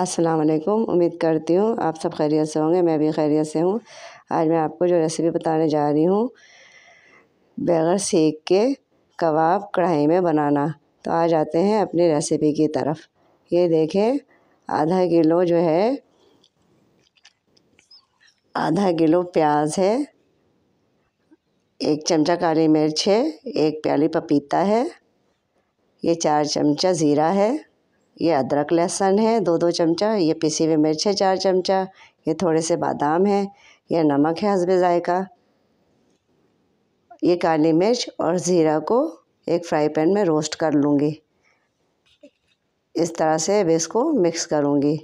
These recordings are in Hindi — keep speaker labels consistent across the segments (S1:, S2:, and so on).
S1: अस्सलाम वालेकुम उम्मीद करती हूँ आप सब खैरियत से होंगे मैं भी खैरियत से हूँ आज मैं आपको जो रेसिपी बताने जा रही हूँ बगैर सेक के कबाब कढ़ाई में बनाना तो आ जाते हैं अपनी रेसिपी की तरफ ये देखें आधा किलो जो है आधा किलो प्याज है एक चमचा काली मिर्च है एक प्याली पपीता है ये चार चमचा ज़ीरा है ये अदरक लहसुन है दो दो चमचा ये पिसी हुई मिर्च है चार चमचा ये थोड़े से बादाम है यह नमक है हसब ज़ायका ये काली मिर्च और ज़ीरा को एक फ्राई पैन में रोस्ट कर लूँगी इस तरह से अब इसको मिक्स करूँगी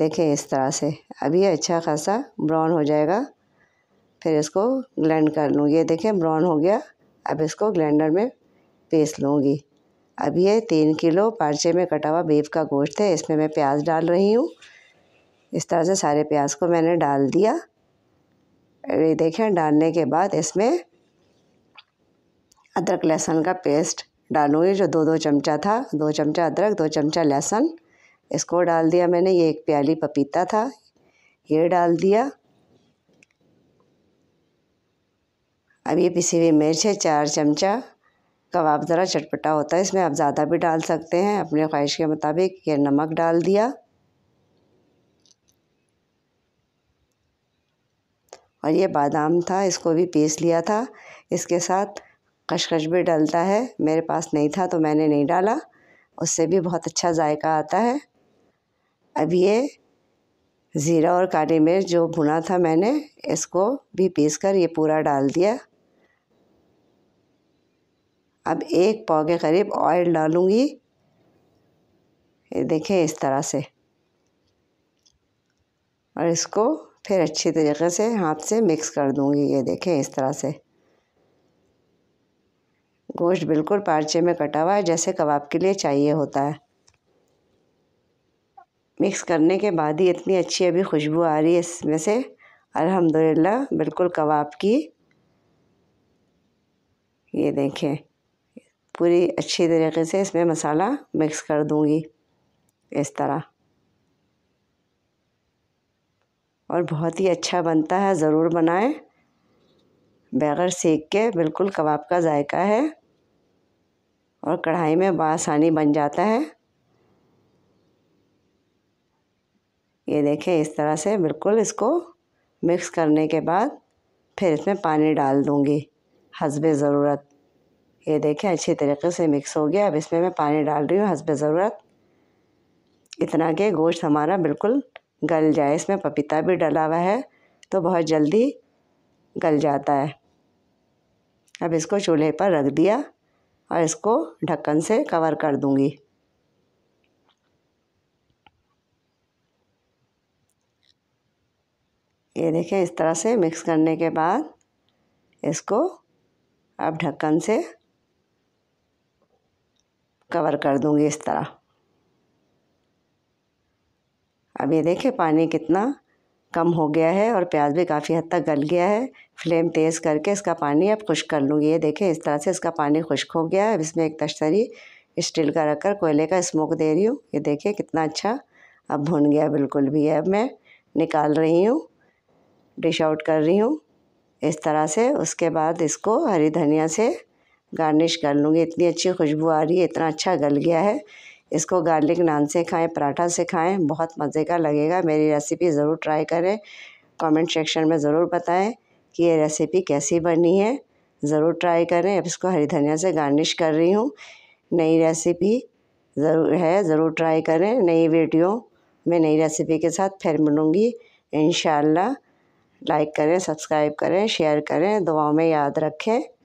S1: देखें इस तरह से अभी अच्छा खासा ब्राउन हो जाएगा फिर इसको ग्लैंड कर लूँगी ये देखें ब्राउन हो गया अब इसको ग्लैंडर में पीस लूँगी अब ये तीन किलो पार्चे में कटा हुआ बीफ का गोश्त है इसमें मैं प्याज डाल रही हूँ इस तरह से सारे प्याज को मैंने डाल दिया ये देखें डालने के बाद इसमें अदरक लहसुन का पेस्ट डालूँगी जो दो दो चमचा था दो चमचा अदरक दो चमचा लहसुन इसको डाल दिया मैंने ये एक प्याली पपीता था ये डाल दिया अब ये पिसी हुई मिर्च है चार चमचा कबाब ज़रा चटपटा होता है इसमें आप ज़्यादा भी डाल सकते हैं अपने ख्वाहिश के मुताबिक ये नमक डाल दिया और ये बादाम था इसको भी पीस लिया था इसके साथ खशखश भी डलता है मेरे पास नहीं था तो मैंने नहीं डाला उससे भी बहुत अच्छा जायका आता है अब ये ज़ीरा और काली मिर्च जो भुना था मैंने इसको भी पीस कर ये पूरा डाल दिया अब एक पाव के करीब ऑयल डालूँगी ये देखें इस तरह से और इसको फिर अच्छी तरीके से हाथ से मिक्स कर दूँगी ये देखें इस तरह से गोश्त बिल्कुल पार्चे में कटा हुआ है जैसे कबाब के लिए चाहिए होता है मिक्स करने के बाद ही इतनी अच्छी अभी खुशबू आ रही है इसमें से अल्हम्दुलिल्लाह बिल्कुल कबाब की ये देखें पूरी अच्छी तरीके से इसमें मसाला मिक्स कर दूँगी इस तरह और बहुत ही अच्छा बनता है ज़रूर बनाएं बगैर सेक के बिल्कुल कबाब का जायका है और कढ़ाई में बसानी बन जाता है ये देखें इस तरह से बिल्कुल इसको मिक्स करने के बाद फिर इसमें पानी डाल दूँगी हसबे ज़रूरत ये देखिए अच्छी तरीके से मिक्स हो गया अब इसमें मैं पानी डाल रही हूँ हंसब ज़रूरत इतना कि गोश्त हमारा बिल्कुल गल जाए इसमें पपीता भी डला हुआ है तो बहुत जल्दी गल जाता है अब इसको चूल्हे पर रख दिया और इसको ढक्कन से कवर कर दूँगी ये देखें इस तरह से मिक्स करने के बाद इसको अब ढक्कन से कवर कर दूँगी इस तरह अब ये देखें पानी कितना कम हो गया है और प्याज भी काफ़ी हद तक गल गया है फ्लेम तेज़ करके इसका पानी अब खुश्क कर लूँगी ये देखें इस तरह से इसका पानी खुश्क हो गया है अब इसमें एक तश्तरी स्टील का रखकर कोयले का स्मोक दे रही हूँ ये देखिए कितना अच्छा अब भुन गया बिल्कुल भी है अब मैं निकाल रही हूँ डिश आउट कर रही हूँ इस तरह से उसके बाद इसको हरी धनिया से गार्निश कर लूँगी इतनी अच्छी खुशबू आ रही है इतना अच्छा गल गया है इसको गार्लिक नान से खाएं पराठा से खाएं बहुत मज़े का लगेगा मेरी रेसिपी ज़रूर ट्राई करें कमेंट सेक्शन में ज़रूर बताएं कि ये रेसिपी कैसी बनी है ज़रूर ट्राई करें अब इसको हरी धनिया से गार्निश कर रही हूँ नई रेसिपी ज़रूर है ज़रूर ट्राई करें नई वीडियो में नई रेसिपी के साथ फिर मिलूँगी इन लाइक करें सब्सक्राइब करें शेयर करें दुआओं में याद रखें